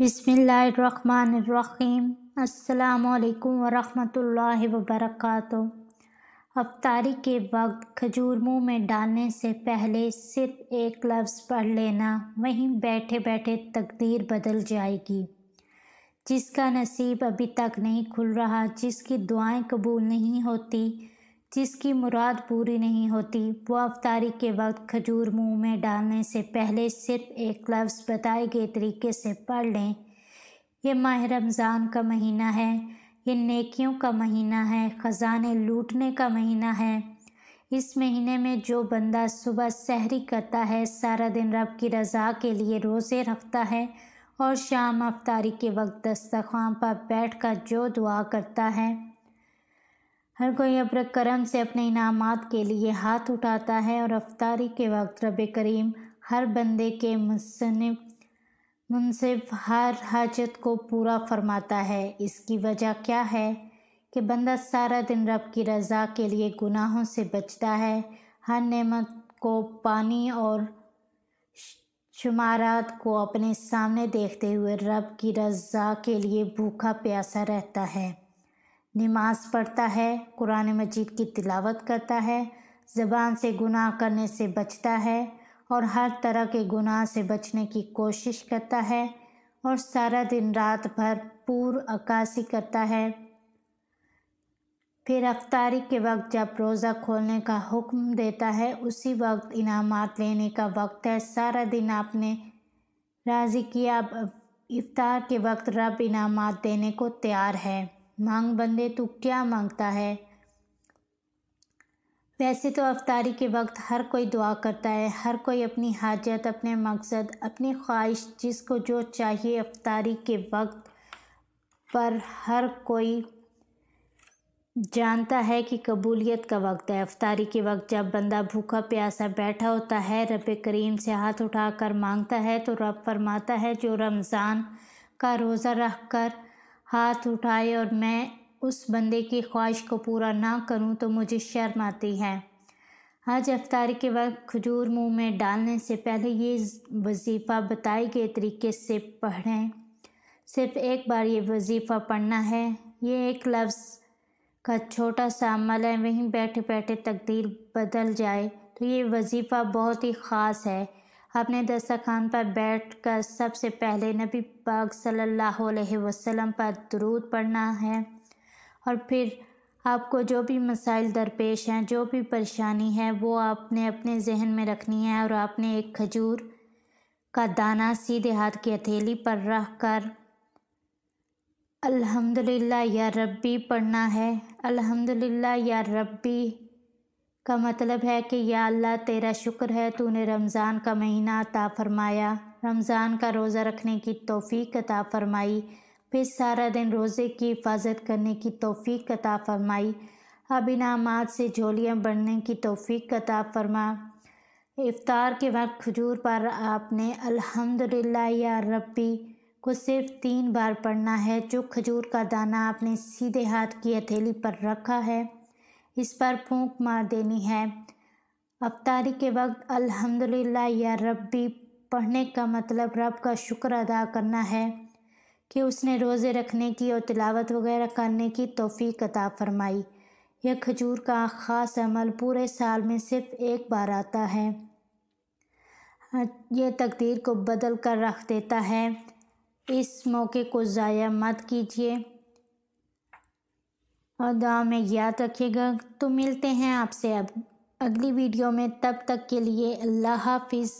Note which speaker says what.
Speaker 1: बिसमीम् अल्लाम वरहमल वबरक अफ्तारी के वक्त खजूर मुंह में डालने से पहले सिर्फ एक लफ्ज़ पढ़ लेना वहीं बैठे बैठे तकदीर बदल जाएगी जिसका नसीब अभी तक नहीं खुल रहा जिसकी दुआएं कबूल नहीं होती जिसकी मुराद पूरी नहीं होती वो अफतारी के वक्त खजूर मुंह में डालने से पहले सिर्फ एक लफ्ज़ बताए गए तरीके से पढ़ लें यह माह रमज़ान का महीना है ये नेकियों का महीना है ख़जाने लूटने का महीना है इस महीने में जो बंदा सुबह सहरी करता है सारा दिन रब की रज़ा के लिए रोज़े रखता है और शाम अफ्तारी के वक्त दस्तखान पर बैठ कर जो दुआ करता है हर कोई अपने करम से अपने इनाम के लिए हाथ उठाता है और रफ्तारी के वक्त रब करीम हर बंदे के मुसनफ़ मुनसिफ हर हाजत को पूरा फरमाता है इसकी वजह क्या है कि बंदा सारा दिन रब की रज़ा के लिए गुनाहों से बचता है हर नेमत को पानी और शुमारात को अपने सामने देखते हुए रब की रज़ा के लिए भूखा प्यासा रहता है नमाज पढ़ता है कुरान मजीद की तिलावत करता है ज़बान से गुनाह करने से बचता है और हर तरह के गुनाह से बचने की कोशिश करता है और सारा दिन रात भर पूर अक्सी करता है फिर अफ्तारी के वक्त जब रोज़ा खोलने का हुक्म देता है उसी वक्त इनाम लेने का वक्त है सारा दिन आपने राज़ी किया अब इफ्तार के वक्त रब इनामात देने को तैयार है मांग बंदे तू क्या मांगता है वैसे तो अफ्तारी के वक्त हर कोई दुआ करता है हर कोई अपनी हाजत अपने मकसद अपनी ख्वाहिश जिसको जो चाहिए अफ्तारी के वक्त पर हर कोई जानता है कि कबूलियत का वक्त है अफ्तारी के वक्त जब बंदा भूखा प्यासा बैठा होता है रब करीम से हाथ उठाकर मांगता है तो रब फरमाता है जो रमज़ान का रोज़ा रख कर हाथ उठाए और मैं उस बंदे की ख्वाहिश को पूरा ना करूं तो मुझे शर्म आती है हज अफ्तारी के वक्त खजूर मुंह में डालने से पहले ये वजीफ़ा बताए गए तरीके से पढ़ें सिर्फ एक बार ये वजीफ़ा पढ़ना है ये एक लफ्ज़ का छोटा सा अमल है वहीं बैठे बैठे तकदीर बदल जाए तो ये वजीफ़ा बहुत ही ख़ास है अपने दस्तखान पर बैठ कर सबसे पहले नबी पाक सल्लल्लाहु अलैहि वसल्लम पर दरूद पढ़ना है और फिर आपको जो भी मसाइल दरपेश हैं जो भी परेशानी है वो आपने अपने जहन में रखनी है और आपने एक खजूर का दाना सीधे हाथ की हथेली पर रख कर अल्हम्दुलिल्लाह या रब्बी पढ़ना है अल्हम्दुलिल्लाह या रब्बी का मतलब है कि या अल्लाह तेरा शुक्र है तूने रमज़ान का महीना अता फरमाया रमज़ान का रोज़ा रखने की तोफ़ी अता फरमाई फिर सारा दिन रोज़े की हिफाजत करने की तोफ़ी अता फरमाई अब इनामात से झोलियाँ बढ़ने की तोफ़ी अता फरमा इफ़ार के वक्त खजूर पर आपने अल्हम्दुलिल्लाह या रब्बी को सिर्फ तीन बार पढ़ना है जो खजूर का दाना आपने सीधे हाथ की हथेली पर रखा है इस पर फूंक मार देनी है अफ्तारी के वक्त अल्हम्दुलिल्लाह या रब्बी पढ़ने का मतलब रब का शुक्र अदा करना है कि उसने रोज़े रखने की और तिलावत वगैरह करने की तोफ़ी अता फरमाई यह खजूर का ख़ास अमल पूरे साल में सिर्फ एक बार आता है यह तकदीर को बदल कर रख देता है इस मौके को ज़ाया मत कीजिए और दुआ में याद रखिएगा तो मिलते हैं आपसे अब अगली वीडियो में तब तक के लिए अल्लाह हाफिज़